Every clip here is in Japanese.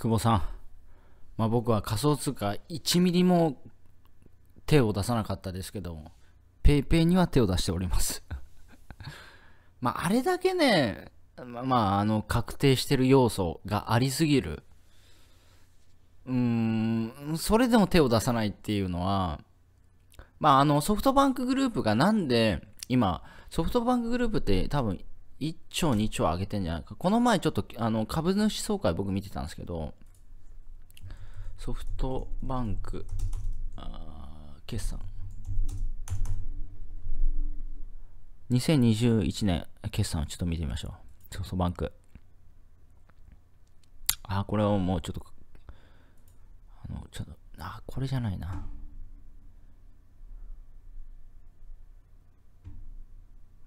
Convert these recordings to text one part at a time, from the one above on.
久保さん、まあ、僕は仮想通貨1ミリも手を出さなかったですけども、PayPay には手を出しております まあ、あれだけね、まあ、まあ、あの、確定してる要素がありすぎる。うーん、それでも手を出さないっていうのは、まあ、あの、ソフトバンクグループがなんで、今、ソフトバンクグループって多分1兆2兆上げてんじゃないか。この前ちょっとあの株主総会僕見てたんですけど、ソフトバンク、決算。2021年決算をちょっと見てみましょう。ソフトバンク。あ、これをもうちょっと、あの、ちょっと、あ、これじゃないな。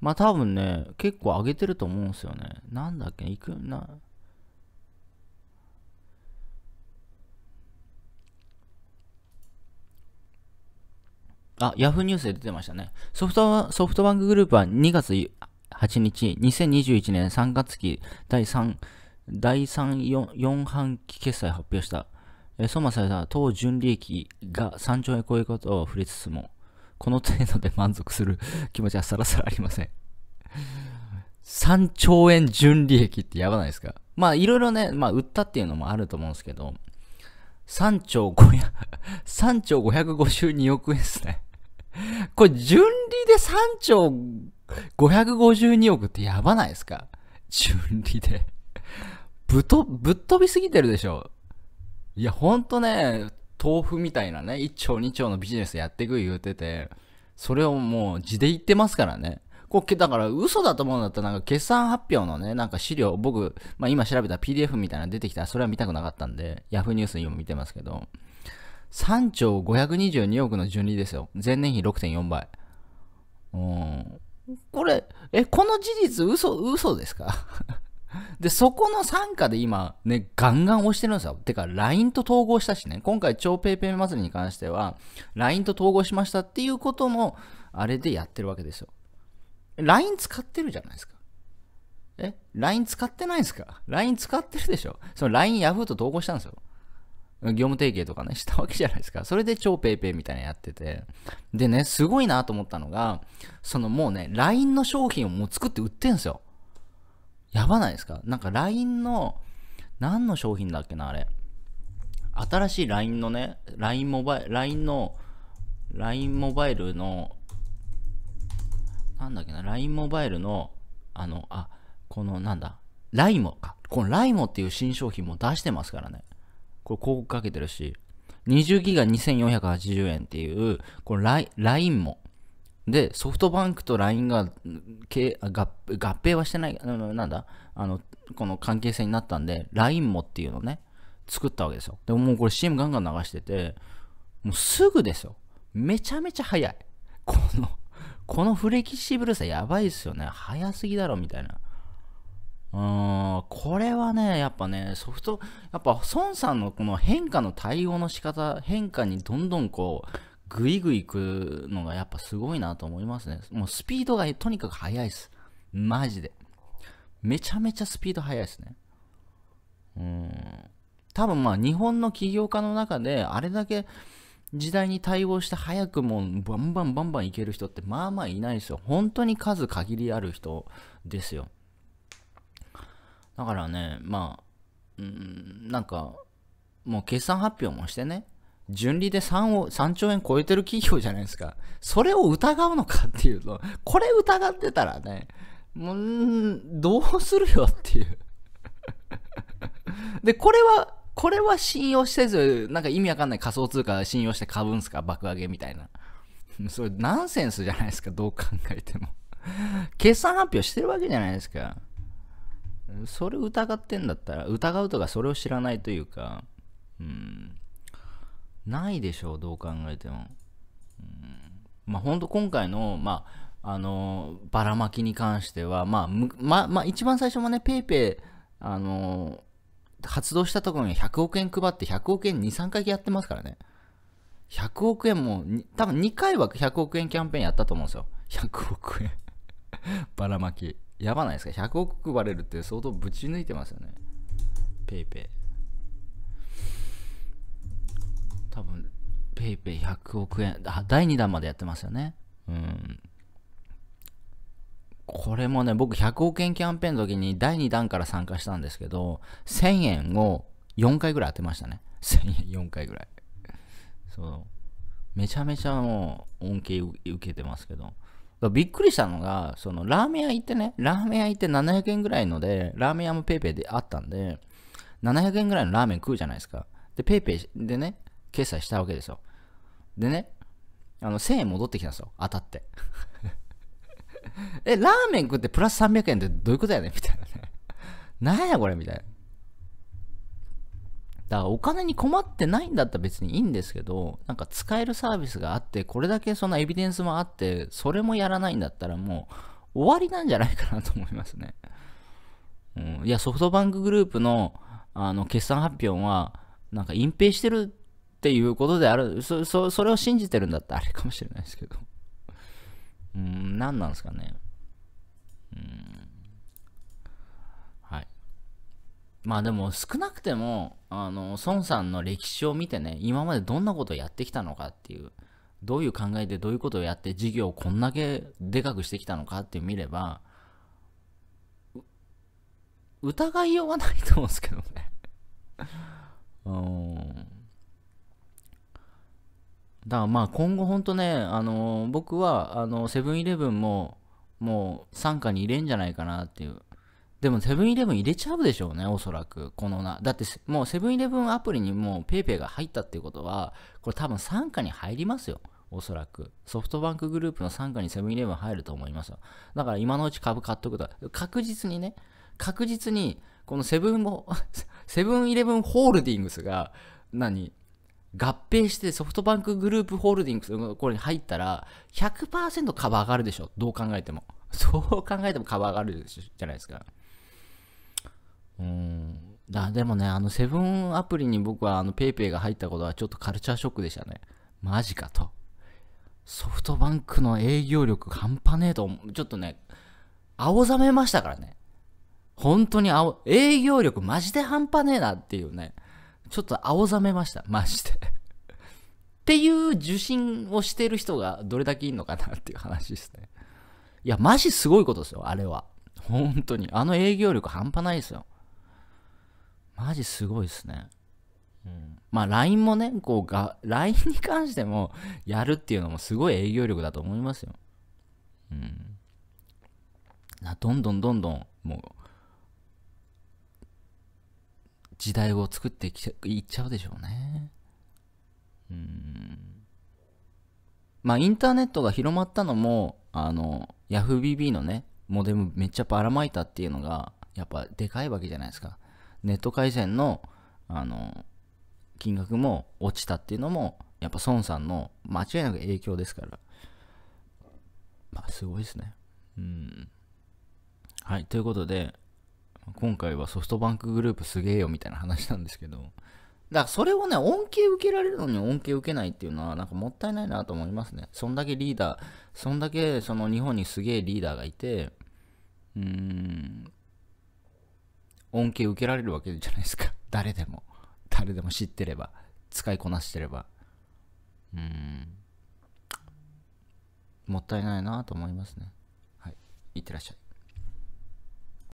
まあ多分ね、結構上げてると思うんですよね。なんだっけ、いくな。あ、ヤフーニュースで出てましたね。ソフトソフトバンクグループは2月8日、2021年3月期第3、第3 4, 半期決済発表した。えー、ソマされた当純利益が3兆円超えることを振りつつも、この程度で満足する 気持ちはさらさらありません。3兆円純利益ってやばないですかまあいろいろね、まあ売ったっていうのもあると思うんですけど、3兆500、3 兆552億円ですね。これ純利で3兆552億ってやばないですか純利で。ぶと、ぶっ飛びすぎてるでしょ。いや、ほんとね、豆腐みたいなね、1丁2丁のビジネスやってく言うてて、それをもう字で言ってますからね。こうだから嘘だと思うんだったら、なんか決算発表のね、なんか資料、僕、まあ、今調べた PDF みたいなの出てきたら、それは見たくなかったんで、Yahoo ニュースも見てますけど、3兆522億の順利ですよ。前年比6.4倍。うん。これ、え、この事実嘘、嘘ですかで、そこの傘下で今、ね、ガンガン押してるんですよ。てか、LINE と統合したしね、今回、超ペイペイ祭りに関しては、LINE と統合しましたっていうことも、あれでやってるわけですよ。LINE 使ってるじゃないですか。え ?LINE 使ってないんですか ?LINE 使ってるでしょその LINE、Yahoo と統合したんですよ。業務提携とかね、したわけじゃないですか。それで超 paypay みたいなやってて。でね、すごいなと思ったのが、そのもうね、LINE の商品をもう作って売ってんすよ。やばないですかなんか LINE の、何の商品だっけな、あれ。新しい LINE のね、LINE モバイル、LINE の、LINE モバイルの、なんだっけな、LINE モバイルの、あの、あ、このなんだ、ライモか。このライモっていう新商品も出してますからね。これ広告かけてるし、20ギガ2480円っていう、このライラインも、で、ソフトバンクと LINE が合併はしてない、なんだあの、この関係性になったんで、LINE もっていうのをね、作ったわけですよ。でももうこれ CM ガンガン流してて、もうすぐですよ。めちゃめちゃ早い。このこのフレキシブルさやばいっすよね。早すぎだろ、みたいな。うーん、これはね、やっぱね、ソフト、やっぱ孫さんのこの変化の対応の仕方、変化にどんどんこう、グイグイ行くのがやっぱすごいなと思いますね。もうスピードがとにかく速いです。マジで。めちゃめちゃスピード速いですね。うん。多分まあ日本の起業家の中であれだけ時代に対応して早くもうバンバンバンバン行ける人ってまあまあいないですよ。本当に数限りある人ですよ。だからね、まあ、うん、なんか、もう決算発表もしてね、純利で 3, を3兆円超えてる企業じゃないですか。それを疑うのかっていうと、これ疑ってたらね、もう、どうするよっていう で、これは、これは信用せず、なんか意味わかんない仮想通貨信用して買うんすか爆上げみたいな。それナンセンスじゃないですか、どう考えても決算発表してるわけじゃないですか。それ疑ってんだったら、疑うとかそれを知らないというか、うん。ないでしょうどう考えても、うん、まあんと今回のまああのばらまきに関しては、まあ、ま、まあ、一番最初もね、ペイペイ、あの発動したところに100億円配って、100億円2、3回やってますからね。100億円も、多分2回は100億円キャンペーンやったと思うんですよ。100億円 ばらまき。やばないですか ?100 億配れるって相当ぶち抜いてますよね。ペイペイ。ペイペイ100億円。第2弾までやってますよね。うん。これもね、僕100億円キャンペーンの時に第2弾から参加したんですけど、1000円を4回ぐらい当てましたね。1000円4回ぐらい。そう。めちゃめちゃもう恩恵受けてますけど。びっくりしたのが、そのラーメン屋行ってね、ラーメン屋行って700円ぐらいので、ラーメン屋も paypay であったんで、700円ぐらいのラーメン食うじゃないですか。で、paypay でね、決済したわけですよ。でね、あの、1000円戻ってきたんですよ。当たって。え、ラーメン食ってプラス300円ってどういうことやねんみたいなね。なんやこれみたいな。だからお金に困ってないんだったら別にいいんですけど、なんか使えるサービスがあって、これだけそのエビデンスもあって、それもやらないんだったらもう終わりなんじゃないかなと思いますね。うん、いや、ソフトバンクグループのあの決算発表は、なんか隠蔽してるっていうことであるそそそれを信じてるんだったらあれかもしれないですけど うん何なんですかねうんはいまあでも少なくてもあの孫さんの歴史を見てね今までどんなことをやってきたのかっていうどういう考えでどういうことをやって事業をこんだけでかくしてきたのかって見れば疑いようがないと思うんですけどね うんだからまあ今後本当ね、あのー、僕はあのセブンイレブンももう傘下に入れんじゃないかなっていう。でもセブンイレブン入れちゃうでしょうね、おそらく。このな。だってもうセブンイレブンアプリにもう PayPay が入ったっていうことは、これ多分傘下に入りますよ。おそらく。ソフトバンクグループの傘下にセブンイレブン入ると思いますよ。だから今のうち株買っとくと。確実にね、確実に、このセブンも、セブンイレブンホールディングスが、何合併してソフトバンクグループホールディングスのところに入ったら100%株上がるでしょどう考えても そう考えても株上がるじゃないですかうんあでもねあのセブンアプリに僕はあのペイペイが入ったことはちょっとカルチャーショックでしたねマジかとソフトバンクの営業力半端ねえとちょっとね青ざめましたからね本当に青営業力マジで半端ねえなっていうねちょっと青ざめました。マジでっていう受信をしてる人がどれだけいんのかなっていう話ですね。いや、マジすごいことですよ、あれは。本当に。あの営業力半端ないですよ。マジすごいですね。うん、まあ LINE もね、こうが、LINE に関してもやるっていうのもすごい営業力だと思いますよ。うん。どんどんどんどん、もう、時代を作ってきちゃいっちゃうでしょうね。うん。まあ、インターネットが広まったのも、あの、YahooBB のね、モデムめっちゃばらまいたっていうのが、やっぱでかいわけじゃないですか。ネット回線の、あの、金額も落ちたっていうのも、やっぱ孫さんの間違いなく影響ですから。まあ、すごいですね。うん。はい、ということで、今回はソフトバンクグループすげえよみたいな話なんですけど、だからそれをね、恩恵受けられるのに恩恵受けないっていうのは、なんかもったいないなと思いますね。そんだけリーダー、そんだけその日本にすげえリーダーがいて、うーん、恩恵受けられるわけじゃないですか。誰でも。誰でも知ってれば、使いこなしてれば。うーん、もったいないなと思いますね。はい。いってらっしゃい。